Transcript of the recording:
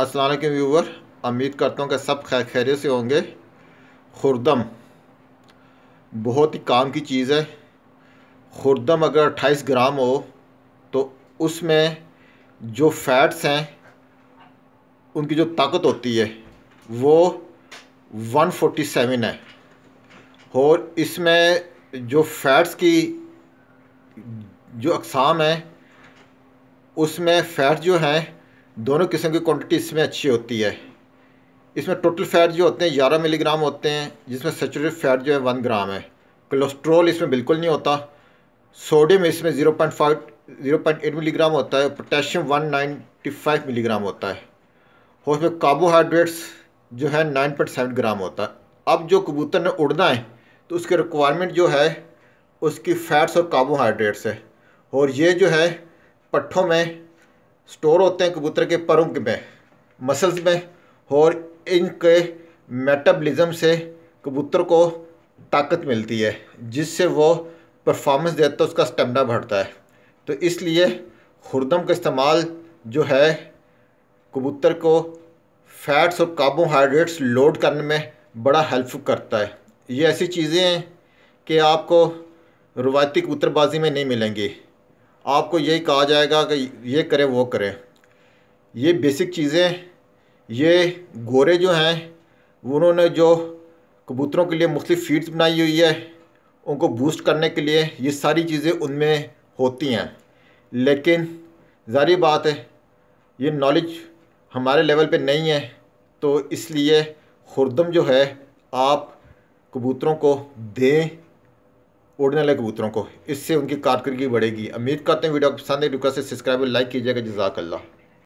असलम के व्यूवर उम्मीद करता हूँ कि सब खैर से होंगे खुरदम बहुत ही काम की चीज़ है खुरदम अगर 28 ग्राम हो तो उसमें जो फैट्स हैं उनकी जो ताकत होती है वो 147 है और इसमें जो फैट्स की जो अकसाम हैं उसमें फैट जो हैं दोनों किस्म की क्वांटिटी इसमें अच्छी होती है इसमें टोटल फैट जो होते हैं ग्यारह मिलीग्राम होते हैं जिसमें सेचुरेट फैट जो है वन ग्राम है कोलेस्ट्रॉल इसमें बिल्कुल नहीं होता सोडियम इसमें zero point five zero point eight milligram होता है potassium one ninety five milligram होता है और उसमें कार्बोहाइड्रेट्स जो है नाइन पॉइंट सेवन ग्राम होता है अब जो कबूतर ने उड़ना है तो उसके रिक्वायरमेंट जो है उसकी फैट्स और कार्बोहाइड्रेट्स है और ये जो है पट्ठों में स्टोर होते हैं कबूतर के परों में मसल्स में और इनके मेटाबॉलिज्म से कबूतर को ताकत मिलती है जिससे वो परफॉर्मेंस देता है उसका स्टेमिना बढ़ता है तो इसलिए खुरदम का इस्तेमाल जो है कबूतर को फैट्स और कार्बोहाइड्रेट्स लोड करने में बड़ा हेल्प करता है ये ऐसी चीज़ें हैं कि आपको रवायती कबूतरबाजी में नहीं मिलेंगी आपको यही कहा जाएगा कि ये करें वो करें ये बेसिक चीज़ें ये गोरे जो हैं उन्होंने जो कबूतरों के लिए मुख्तु फीड्स बनाई हुई है उनको बूस्ट करने के लिए ये सारी चीज़ें उनमें होती हैं लेकिन ज़ारी बात है ये नॉलेज हमारे लेवल पे नहीं है तो इसलिए खुरदम जो है आप कबूतरों को दें उड़ने वाले कबूतरों को इससे उनकी कारकर्दगी बढ़ेगी उम्मीद करते हैं वीडियो पसंद है रिक्वेस्ट सब्सक्राइब लाइक कीजिएगा जजाकल्ला